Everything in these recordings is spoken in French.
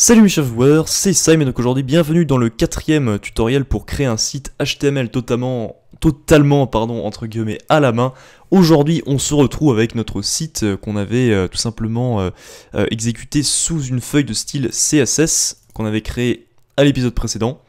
Salut mes chers joueurs, c'est Simon et donc aujourd'hui bienvenue dans le quatrième tutoriel pour créer un site HTML totalement, totalement pardon, entre guillemets à la main. Aujourd'hui on se retrouve avec notre site euh, qu'on avait euh, tout simplement euh, exécuté sous une feuille de style CSS qu'on avait créé à l'épisode précédent.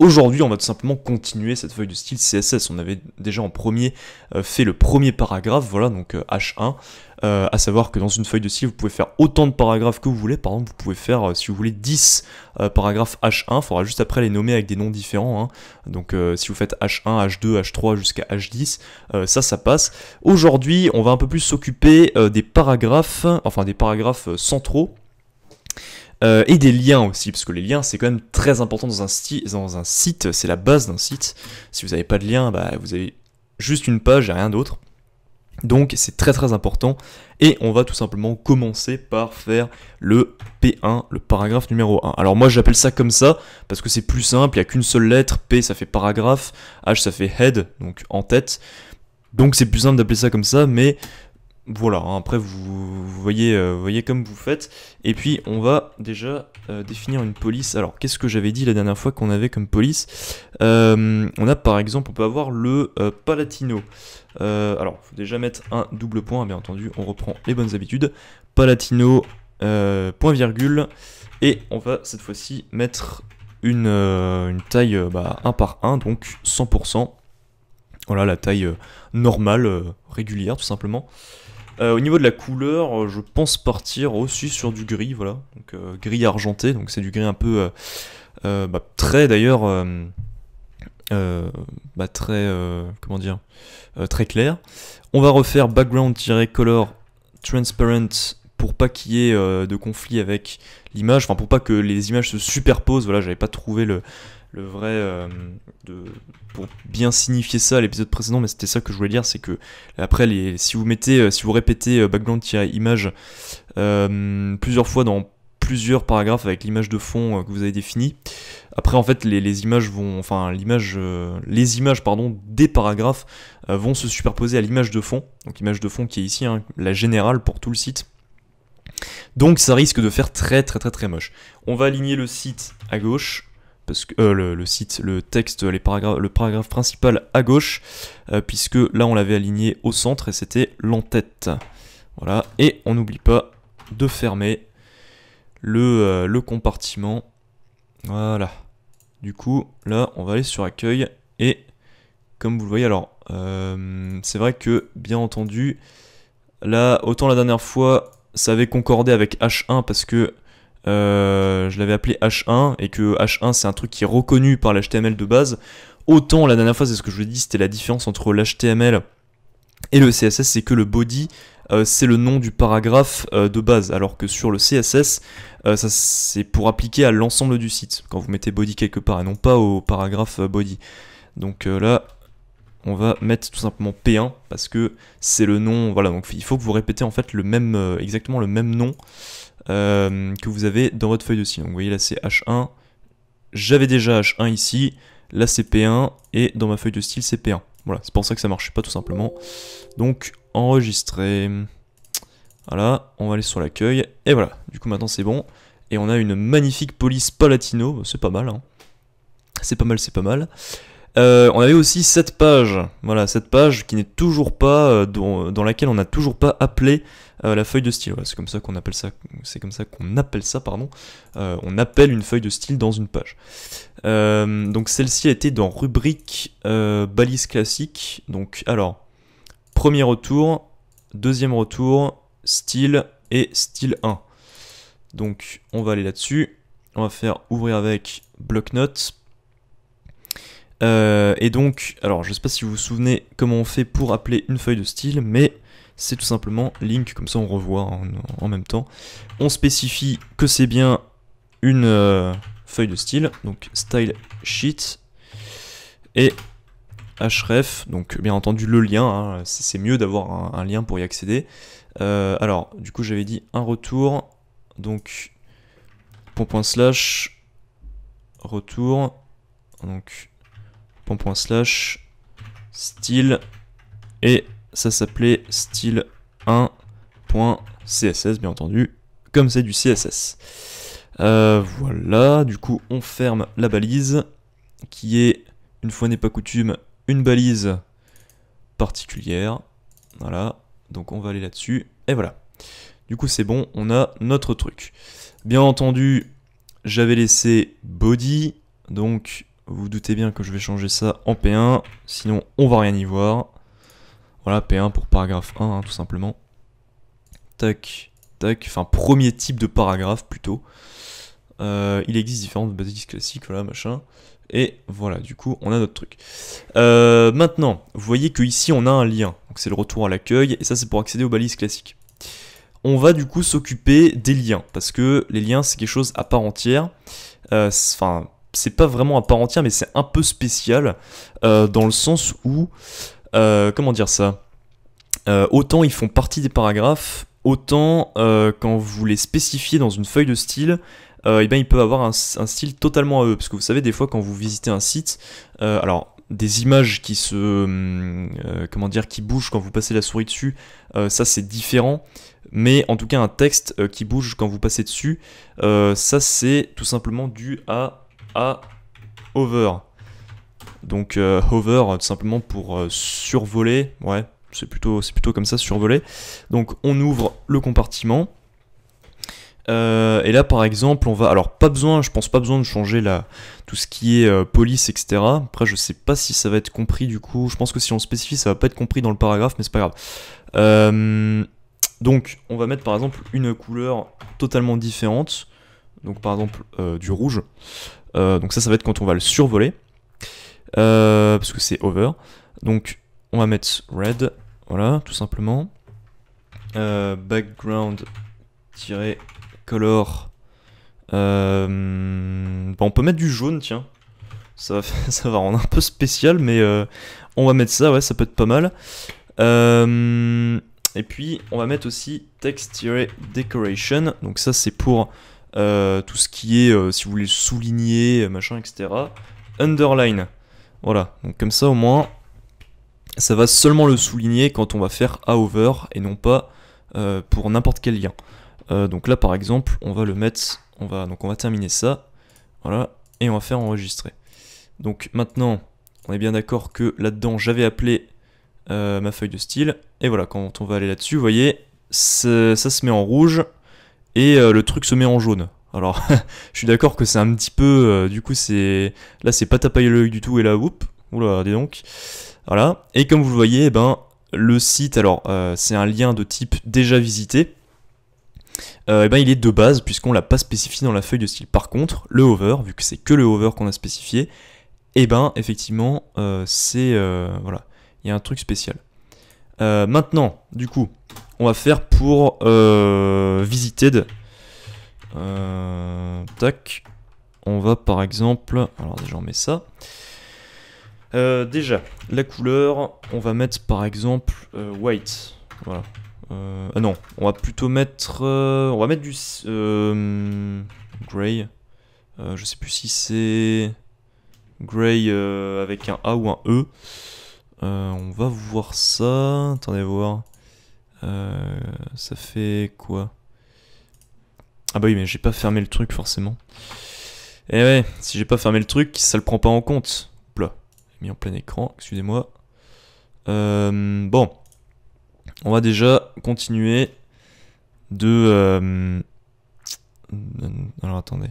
Aujourd'hui, on va tout simplement continuer cette feuille de style CSS. On avait déjà en premier euh, fait le premier paragraphe, voilà, donc H1. Euh, euh, à savoir que dans une feuille de style, vous pouvez faire autant de paragraphes que vous voulez. Par exemple, vous pouvez faire, si vous voulez, 10 paragraphes H1. Il faudra juste après les nommer avec des noms différents. Hein. Donc, si vous faites H1, H2, H3 jusqu'à H10, ça, ça passe. Aujourd'hui, on va un peu plus s'occuper des paragraphes, enfin des paragraphes centraux euh, et des liens aussi, parce que les liens c'est quand même très important dans un, dans un site, c'est la base d'un site. Si vous n'avez pas de lien, bah, vous avez juste une page et rien d'autre. Donc c'est très très important et on va tout simplement commencer par faire le P1, le paragraphe numéro 1. Alors moi j'appelle ça comme ça parce que c'est plus simple, il n'y a qu'une seule lettre, P ça fait paragraphe, H ça fait head, donc en tête. Donc c'est plus simple d'appeler ça comme ça, mais voilà, hein, après vous, voyez, euh, voyez comme vous faites. Et puis on va déjà euh, définir une police. Alors qu'est-ce que j'avais dit la dernière fois qu'on avait comme police euh, On a par exemple, on peut avoir le Palatino. alors, faut déjà mettre un double point, bien entendu, on reprend les bonnes habitudes. Palatino, point virgule. Et on va cette fois-ci mettre une, taille 1 bah, par 1, donc 100%. Voilà, la taille normale, régulière tout simplement. Euh, au niveau de la couleur, euh, je pense partir aussi sur du gris, voilà. Donc euh, gris argenté, donc c'est du gris un peu bah, très d'ailleurs, bah, très comment dire, très clair. On va refaire background-color transparent pour pas qu'il y ait de conflit avec l'image, enfin pour pas que les images se superposent. Voilà, j'avais pas trouvé le le vrai euh, de, pour bien signifier ça à l'épisode précédent mais c'était ça que je voulais dire c'est que après les si vous mettez euh, si vous répétez euh, background image plusieurs fois dans plusieurs paragraphes avec l'image de fond que vous avez définie après en fait les, images vont enfin l'image les images pardon des paragraphes vont se superposer à l'image de fond donc l'image de fond qui est ici hein, la générale pour tout le site donc ça risque de faire très très très très moche. On va aligner le site à gauche, parce que euh, le, site, le texte, les paragraphes, le paragraphe principal à gauche, euh, puisque là on l'avait aligné au centre et c'était l'entête. Voilà, et on n'oublie pas de fermer le, euh, le compartiment. Voilà. Du coup, là on va aller sur accueil et comme vous le voyez, alors c'est vrai que bien entendu, là autant la dernière fois ça avait concordé avec H1 parce que euh, je l'avais appelé H1 et que H1 c'est un truc qui est reconnu par l'HTML de base. Autant la dernière fois, c'est ce que je vous ai dit, c'était la différence entre l'HTML et le CSS, c'est que le body euh, c'est le nom du paragraphe euh, de base, alors que sur le CSS, ça c'est pour appliquer à l'ensemble du site, quand vous mettez body quelque part, et non pas au paragraphe body. Donc là, on va mettre tout simplement P1, parce que c'est le nom, voilà, donc il faut que vous répétez en fait le même, exactement le même nom euh, que vous avez dans votre feuille style Donc vous voyez là c'est H1, j'avais déjà H1 ici, là c'est P1 et dans ma feuille de style c'est P1. Voilà, c'est pour ça que ça marche pas tout simplement. Donc enregistrer, voilà, on va aller sur l'accueil et voilà, du coup maintenant c'est bon. Et on a une magnifique police palatino, c'est pas mal hein. C'est pas mal, c'est pas mal. Euh, on avait aussi cette page, voilà, cette page qui n'est toujours pas, euh, dans, laquelle on n'a toujours pas appelé euh, la feuille de style. c'est comme ça qu'on appelle ça, c'est comme ça qu'on appelle ça, pardon. on appelle une feuille de style dans une page. donc celle-ci était dans rubrique balise classique. Donc alors, premier retour, deuxième retour, style et style 1. Donc on va aller là-dessus. On va faire ouvrir avec bloc-notes euh, et donc, alors je sais pas si vous vous souvenez comment on fait pour appeler une feuille de style, mais c'est tout simplement link, comme ça on revoit en, même temps. On spécifie que c'est bien une euh, feuille de style, donc style sheet, et href, donc bien entendu le lien, hein, c'est mieux d'avoir un, lien pour y accéder. Euh, alors, du coup j'avais dit un retour, donc .slash retour, donc Point, slash style et ça s'appelait style1.css bien entendu comme c'est du CSS. Euh, voilà, du coup on ferme la balise qui est, une fois n'est pas coutume, une balise particulière. Voilà, donc on va aller là-dessus et voilà. Du coup c'est bon, on a notre truc. Bien entendu, j'avais laissé body, donc vous, doutez bien que je vais changer ça en P1, sinon on va rien y voir. Voilà, P1 pour paragraphe 1, hein, tout simplement. Tac, tac, enfin premier type de paragraphe plutôt. Euh, il existe différentes balises classiques, voilà, machin. Et voilà, du coup, on a notre truc. Euh, maintenant, vous voyez que ici on a un lien. Donc c'est le retour à l'accueil, et ça c'est pour accéder aux balises classiques. On va du coup s'occuper des liens, parce que les liens c'est quelque chose à part entière. Euh, enfin, c'est pas vraiment à part entière, mais c'est un peu spécial euh, dans le sens où, euh, comment dire ça euh, Autant ils font partie des paragraphes, autant quand vous les spécifiez dans une feuille de style, eh ben, ils peuvent avoir un, style totalement à eux, parce que vous savez des fois quand vous visitez un site, alors des images qui se comment dire qui bougent quand vous passez la souris dessus ça c'est différent mais en tout cas un texte qui bouge quand vous passez dessus ça c'est tout simplement dû à à hover. Donc euh, hover, euh, tout simplement pour euh, survoler. Ouais, c'est plutôt, c'est plutôt comme ça, survoler. Donc on ouvre le compartiment. et là, par exemple, on va. Alors, pas besoin, je pense pas besoin de changer la... tout ce qui est police, etc. Après, je sais pas si ça va être compris du coup. Je pense que si on spécifie, ça va pas être compris dans le paragraphe, mais c'est pas grave. Donc, on va mettre par exemple une couleur totalement différente. Donc, par exemple, du rouge. Euh, donc ça, ça va être quand on va le survoler. Euh, parce que c'est over. Donc on va mettre red, voilà, tout simplement. Euh, background-color. Bah, on peut mettre du jaune, tiens. Ça va, rendre un peu spécial, mais on va mettre ça, ouais, ça peut être pas mal. et puis, on va mettre aussi text-decoration. Donc ça, c'est pour euh, tout ce qui est, euh, si vous voulez, souligner, machin, etc. Underline. Voilà, donc comme ça au moins, ça va seulement le souligner quand on va faire A over et non pas euh, pour n'importe quel lien. donc là par exemple, on va le mettre, on va, donc on va terminer ça, voilà, et on va faire enregistrer. Donc maintenant, on est bien d'accord que là-dedans, j'avais appelé ma feuille de style, et voilà, quand on va aller là-dessus, vous voyez, ça se met en rouge, et euh, le truc se met en jaune. Alors, je suis d'accord que c'est un petit peu, euh, du coup, c'est là, c'est pas tapé l'œil du tout et là, oups, oula, dis donc, voilà. Et comme vous le voyez, eh ben le site, alors euh, c'est un lien de type déjà visité. et eh ben, il est de base puisqu'on l'a pas spécifié dans la feuille de style. Par contre, le hover, vu que c'est que le hover qu'on a spécifié, et eh ben effectivement c'est voilà, il y a un truc spécial. Euh, maintenant, du coup, on va faire pour euh, Visited. Euh, tac. On va par exemple... Alors déjà on met ça. déjà, la couleur, on va mettre par exemple white. Voilà. ah non, on va plutôt mettre... on va mettre du... gray. je sais plus si c'est... Gray avec un A ou un E. Euh, on va voir ça. Attendez voir. Euh, ça fait quoi Ah bah oui, mais j'ai pas fermé le truc forcément. Et eh ouais, si j'ai pas fermé le truc, ça le prend pas en compte. Là, mis en plein écran, excusez-moi. Euh, bon, on va déjà continuer de... alors attendez.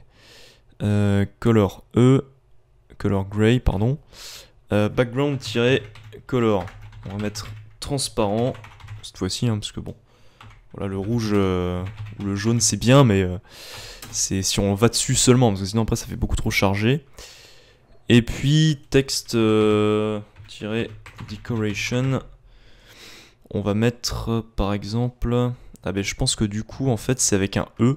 color E, color gray, pardon. background tiré color. On va mettre transparent cette fois-ci, hein, parce que bon, voilà, le rouge ou euh, le jaune c'est bien, mais euh, c'est si on va dessus seulement, parce que sinon après ça fait beaucoup trop chargé. Et puis texte euh, decoration, on va mettre par exemple, ah ben je pense que du coup en fait c'est avec un E,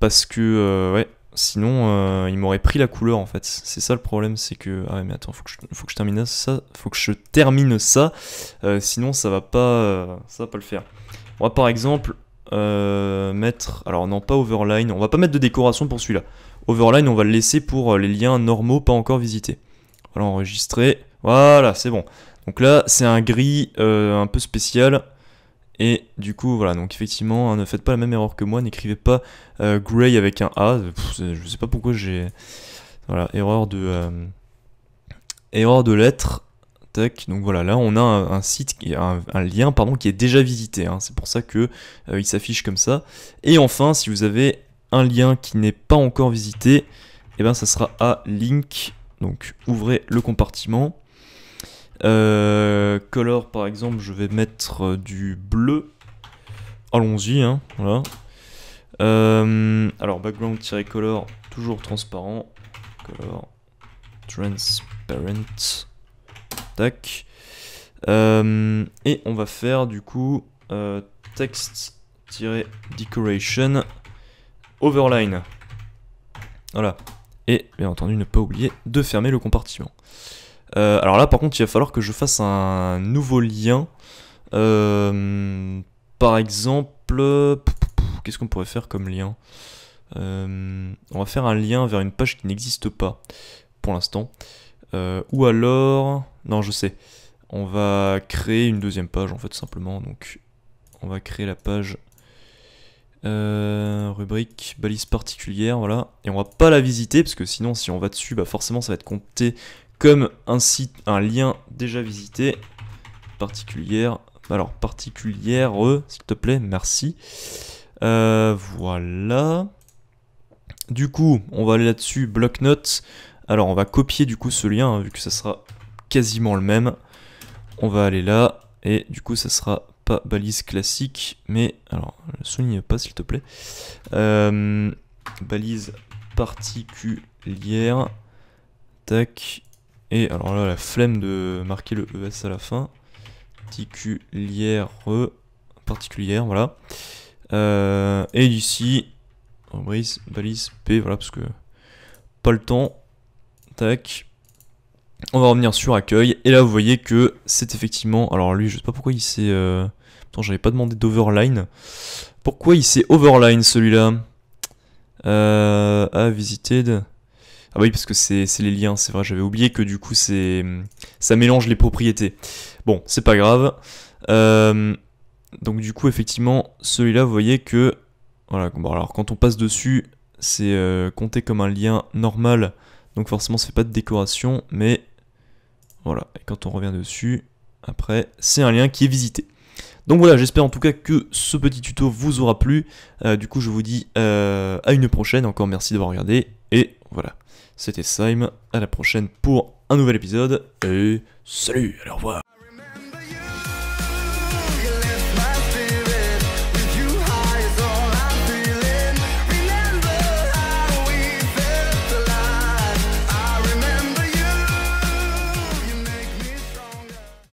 parce que ouais, Sinon, euh, il m'aurait pris la couleur en fait. C'est ça le problème, c'est que ah ouais, mais attends, faut que, je, termine ça, faut que je termine ça. Euh, sinon, ça va pas, euh, ça va pas le faire. On va par exemple mettre, alors non pas overline, on va pas mettre de décoration pour celui-là. Overline, on va le laisser pour les liens normaux pas encore visités. Voilà, enregistrer. Voilà, c'est bon. Donc là, c'est un gris un peu spécial. Et du coup, voilà, donc effectivement, hein, ne faites pas la même erreur que moi, n'écrivez pas euh, Grey avec un A. Je je sais pas pourquoi j'ai. Voilà, erreur de. Euh, erreur de lettres. Tac. Donc voilà, là on a un, site, un, lien pardon, qui est déjà visité. Hein. C'est pour ça que euh, il s'affiche comme ça. Et enfin, si vous avez un lien qui n'est pas encore visité, eh ben ça sera à link. Donc ouvrez le compartiment. Euh, color, par exemple, je vais mettre euh, du bleu. Allons-y, hein, voilà. Euh, alors, background-color, toujours transparent. Color, transparent. Tac. et on va faire, du coup, text-decoration overline. Voilà. Et, bien entendu, ne pas oublier de fermer le compartiment. Euh, alors là, par contre, il va falloir que je fasse un nouveau lien. Euh, par exemple, qu'est-ce qu'on pourrait faire comme lien euh, On va faire un lien vers une page qui n'existe pas pour l'instant. ou alors, non, je sais. On va créer une deuxième page en fait simplement. Donc, on va créer la page rubrique balise particulière, voilà. Et on va pas la visiter parce que sinon, si on va dessus, bah, forcément, ça va être compté comme un site, un lien déjà visité, particulière, alors particulière, s'il te plaît, merci. Euh, voilà. Du coup, on va aller là-dessus, bloc-notes. Alors, on va copier du coup ce lien, hein, vu que ça sera quasiment le même. On va aller là, et du coup, ça sera pas balise classique, mais... Alors, souligne pas, s'il te plaît. Euh, balise particulière. Tac alors là, la flemme de marquer le ES à la fin. Particulière, particulière, voilà. Euh, et ici, brise, balise, P, voilà, parce que pas le temps. Tac. On va revenir sur accueil. Et là, vous voyez que c'est effectivement... Alors lui, je sais pas pourquoi il s'est... Euh, attends, j'avais pas demandé d'overline. Pourquoi il s'est overline, celui-là euh, visited. Ah bah oui, parce que c'est les liens, c'est vrai, j'avais oublié que du coup, c'est ça mélange les propriétés. Bon, c'est pas grave. Euh, donc du coup, effectivement, celui-là, vous voyez que... Voilà, alors quand on passe dessus, c'est euh, compté comme un lien normal, donc forcément, ça fait pas de décoration, mais... Voilà, et quand on revient dessus, après, c'est un lien qui est visité. Donc voilà, j'espère en tout cas que ce petit tuto vous aura plu. Euh, du coup, je vous dis à une prochaine. Encore merci d'avoir regardé et voilà, c'était Sime, à la prochaine pour un nouvel épisode, et salut, au revoir